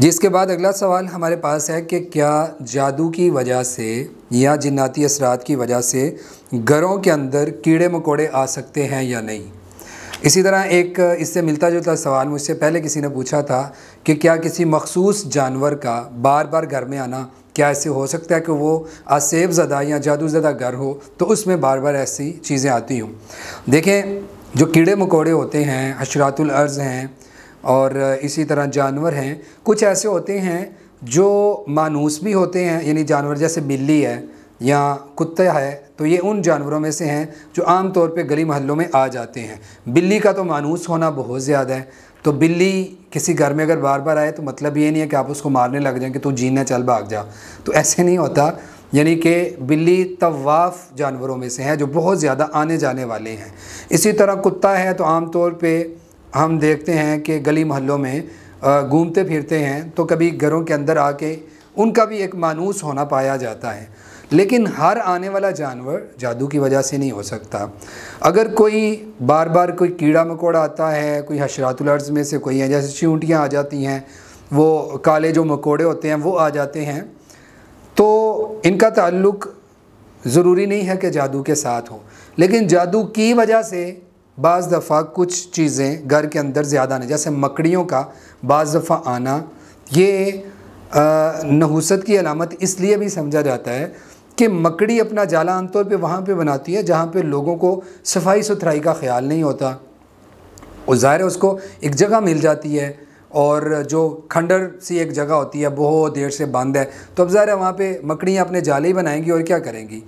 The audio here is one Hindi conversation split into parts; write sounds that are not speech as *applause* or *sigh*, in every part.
जिसके बाद अगला सवाल हमारे पास है कि क्या जादू की वजह से या जिन्नाती असरात की वजह से घरों के अंदर कीड़े मकोड़े आ सकते हैं या नहीं इसी तरह एक इससे मिलता जुलता सवाल मुझसे पहले किसी ने पूछा था कि क्या किसी मखसूस जानवर का बार बार घर में आना क्या ऐसे हो सकता है कि वो आसेब ज़दा या जादू ज़दा घर हो तो उसमें बार बार ऐसी चीज़ें आती हूँ देखें जो कीड़े मकोड़े होते हैं अशरातुल अर्ज़ हैं और इसी तरह जानवर हैं कुछ ऐसे होते हैं जो मानूस भी होते हैं यानी जानवर जैसे बिल्ली है या कुत्ता है तो ये उन जानवरों में से हैं जो आम तौर पे गली महलों में आ जाते हैं बिल्ली का तो मानूस होना बहुत ज़्यादा है तो बिल्ली किसी घर में अगर बार बार आए तो मतलब ये नहीं है कि आप उसको मारने लग जाएं कि तू जीना चल भाग जा तो ऐसे नहीं होता यानी कि बिल्ली तवाफ़ जानवरों में से हैं जो बहुत ज़्यादा आने जाने वाले हैं इसी तरह कुत्ता है तो आम तौर पर हम देखते हैं कि गली मोहल्लों में घूमते फिरते हैं तो कभी घरों के अंदर आके उनका भी एक मानूस होना पाया जाता है लेकिन हर आने वाला जानवर जादू की वजह से नहीं हो सकता अगर कोई बार बार कोई कीड़ा मकोड़ा आता है कोई हशरातुलर्ज में से कोई है जैसे चूंटियाँ आ जाती हैं वो काले जो मकोड़े होते हैं वो आ जाते हैं तो इनका ताल्लुक़ ज़रूरी नहीं है कि जादू के साथ हो लेकिन जादू की वजह से बज़ दफ़ा कुछ चीज़ें घर के अंदर ज़्यादा नहीं जैसे मकड़ियों का बज़ दफ़ा आना ये नहूसत की अलामत इसलिए भी समझा जाता है कि मकड़ी अपना जाला आमतौर पे वहाँ पे बनाती है जहाँ पे लोगों को सफाई सुथराई का ख्याल नहीं होता और ज़ाहिर है उसको एक जगह मिल जाती है और जो खंडर सी एक जगह होती है बहुत देर से बंद है तो अब ज़ाहिर है वहाँ पर मकड़ियाँ अपने जाले ही बनाएंगी और क्या करेंगी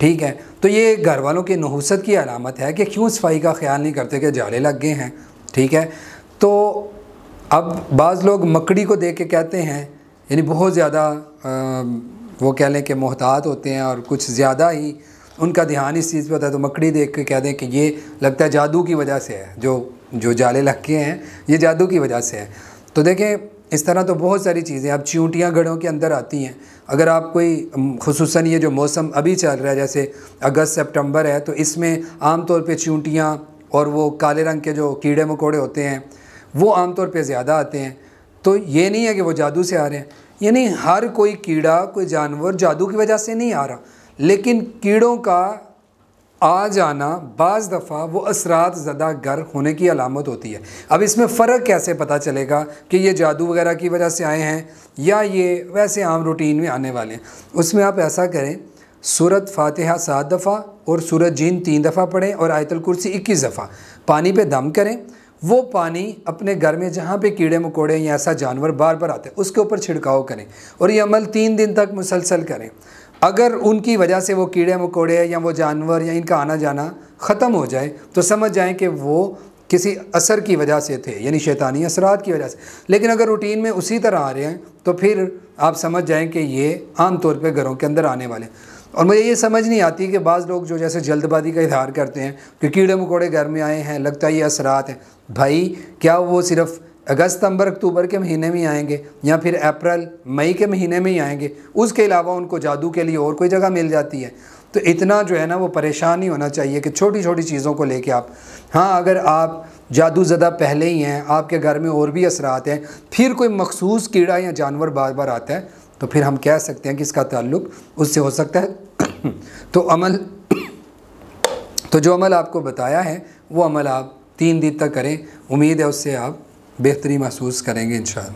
ठीक है तो ये घर वालों की नहूसत की अलामत है कि क्यों सफाई का ख्याल नहीं करते कि जाले लग गए हैं ठीक है तो अब बाज़ लोग मकड़ी को देख के कहते हैं यानी बहुत ज़्यादा वो कह लें कि मोहतात होते हैं और कुछ ज़्यादा ही उनका ध्यान इस चीज़ पर होता है तो मकड़ी देख के कह दें कि ये लगता है जादू की वजह से है जो जो जाले लग गए हैं ये जादू की वजह से है तो देखें इस तरह तो बहुत सारी चीज़ें अब चूंटियाँ घड़ों के अंदर आती हैं अगर आप कोई खसूस ये जो मौसम अभी चल रहा है जैसे अगस्त सेप्टंबर है तो इसमें आमतौर पर चूंटियाँ और वो काले रंग के जो कीड़े मकोड़े होते हैं वो आमतौर पर ज़्यादा आते हैं तो ये नहीं है कि वो जादू से आ रहे हैं यानी हर कोई कीड़ा कोई जानवर जादू की वजह से नहीं आ रहा लेकिन कीड़ों का आ जाना बज़ दफ़ा वो असरात ज़दा गर होने की अलामत होती है अब इसमें फ़र्क कैसे पता चलेगा कि ये जादू वगैरह की वजह से आए हैं या ये वैसे आम रूटीन में आने वाले हैं उसमें आप ऐसा करें सूरत फातिहा सात दफ़ा और सूरत जीन तीन दफ़ा पढ़ें और आयतल कुर्सी इक्कीस दफ़ा पानी पर दम करें वो पानी अपने घर में जहाँ पे कीड़े मकोड़े या ऐसा जानवर बार बार आते हैं उसके ऊपर छिड़काव करें और ये अमल तीन दिन तक मुसलसल करें अगर उनकी वजह से वो कीड़े मकोड़े या वो जानवर या इनका आना जाना ख़त्म हो जाए तो समझ जाएँ कि वो किसी असर की वजह से थे यानी शैतानी असरात की वजह से लेकिन अगर रूटीन में उसी तरह आ रहे हैं तो फिर आप समझ जाएँ कि ये आम तौर पर घरों के अंदर आने वाले और मुझे ये समझ नहीं आती कि बाज़ लोग जो जैसे जल्दबाजी का इजहार करते हैं कि कीड़े मकोड़े घर में आए हैं लगता है ये असरात हैं भाई क्या वो सिर्फ़ अगस्त सितंबर अक्टूबर के महीने में आएंगे या फिर अप्रैल मई के महीने में ही आएंगे उसके अलावा उनको जादू के लिए और कोई जगह मिल जाती है तो इतना जो है ना वो परेशान नहीं होना चाहिए कि छोटी छोटी चीज़ों को लेके आप हाँ अगर आप जादू ज़दा पहले ही हैं आपके घर में और भी असरात हैं फिर कोई मखसूस कीड़ा या जानवर बार बार आता है तो फिर हम कह सकते हैं कि इसका ताल्लुक उससे हो सकता है *clears throat* तो अमल तो जो अमल आपको बताया है वो अमल आप तीन दिन तक करें उम्मीद है उससे आप बेहतरी महसूस करेंगे इन